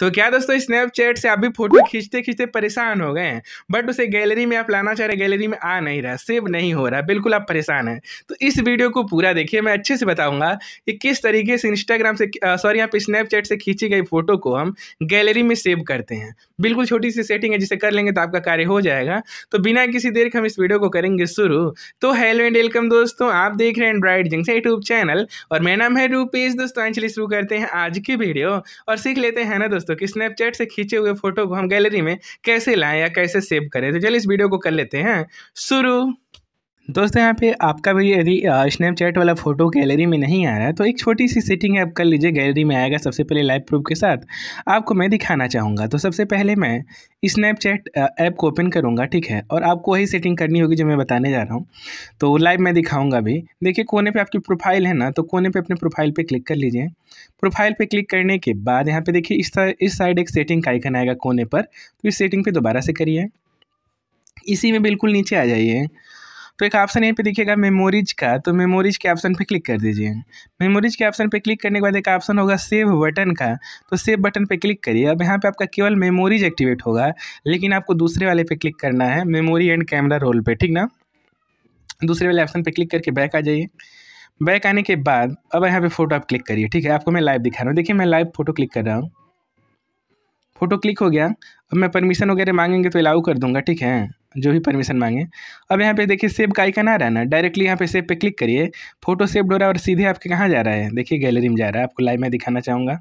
तो क्या दोस्तों स्नैपचैट से आप भी फोटो खींचते खींचते परेशान हो गए हैं बट उसे गैलरी में आप लाना चाह रहे गैलरी में आ नहीं रहा सेव नहीं हो रहा बिल्कुल आप परेशान हैं तो इस वीडियो को पूरा देखिए मैं अच्छे से बताऊंगा कि किस तरीके से इंस्टाग्राम से सॉरी आप स्नैपचैट से खींची गई फोटो को हम गैलरी में सेव करते हैं बिल्कुल छोटी सी सेटिंग है जिसे कर लेंगे तो आपका कार्य हो जाएगा तो बिना किसी देर के हम इस वीडियो को करेंगे शुरू तो हेलो एंड वेलकम दोस्तों आप देख रहे हैं ब्राइट जिंग यूट्यूब चैनल और मेरा नाम है रूपेश दोस्तों चलिए शुरू करते हैं आज की वीडियो और सीख लेते हैं ना दोस्तों दोस्तों कि स्नैपचैट से खींचे हुए फोटो को हम गैलरी में कैसे लाएं या कैसे सेव करें तो चलिए इस वीडियो को कर लेते हैं शुरू दोस्तों यहाँ पे आपका भी यदि स्नैपचैट वाला फ़ोटो गैलरी में नहीं आ रहा है तो एक छोटी सी सेटिंग आप कर लीजिए गैलरी में आएगा सबसे पहले लाइव प्रूफ के साथ आपको मैं दिखाना चाहूँगा तो सबसे पहले मैं स्नैपचैट ऐप को ओपन करूँगा ठीक है और आपको वही सेटिंग करनी होगी जो मैं बताने जा रहा हूँ तो लाइव मैं दिखाऊँगा अभी देखिए कोने पर आपकी प्रोफाइल है ना तो कोने पर अपने प्रोफाइल पर क्लिक कर लीजिए प्रोफाइल पर क्लिक करने के बाद यहाँ पर देखिए इस इस साइड एक सेटिंग का आइकन आएगा कोने पर तो इस सेटिंग पर दोबारा से करिए इसी में बिल्कुल नीचे आ जाइए तो एक ऑप्शन यहीं पे दिखेगा मेमोरीज का तो मेमोरीज के ऑप्शन पे क्लिक कर दीजिए मेमोरीज के ऑप्शन पे क्लिक करने के बाद एक ऑप्शन होगा सेव बटन का तो सेव बटन पे क्लिक करिए अब यहाँ पे आपका केवल मेमोरीज एक्टिवेट होगा लेकिन आपको दूसरे वाले पे क्लिक करना है मेमोरी एंड कैमरा रोल पे ठीक ना दूसरे वाले ऑप्शन पे क्लिक करके बैक आ जाइए बैक आने के बाद अब यहाँ पे फोटो आप क्लिक करिए ठीक है आपको मैं लाइव दिखा रहा हूँ देखिए मैं लाइव फोटो क्लिक कर रहा हूँ फोटो क्लिक हो गया अब मैं परमिशन वगैरह मांगेंगे तो अलाउ कर दूंगा ठीक है जो भी परमिशन मांगे अब यहाँ पे देखिए सेव का आइकन आ रहा है ना डायरेक्टली यहाँ पे सेव पे क्लिक करिए फोटो सेब हो रहा है और सीधे आपके कहाँ जा रहा है देखिए गैलरी में जा रहा है आपको लाइव में दिखाना चाहूँगा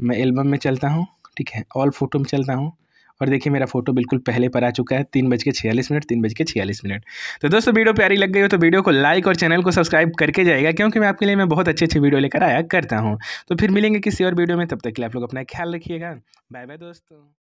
मैं एल्बम में चलता हूँ ठीक है ऑल फोटो में चलता हूँ और देखिए मेरा फोटो बिल्कुल पहले पर आ चुका है तीन बज के छियालीस मिनट तीन बज के छियालीस मिनट तो दोस्तों वीडियो प्यारी लग गई हो तो वीडियो को लाइक और चैनल को सब्सक्राइब करके जाएगा क्योंकि मैं आपके लिए मैं बहुत अच्छे अच्छे वीडियो लेकर आया करता हूँ तो फिर मिलेंगे किसी और वीडियो में तब तक के लिए आप लोग अपना ख्याल रखिएगा बाय बाय दोस्तों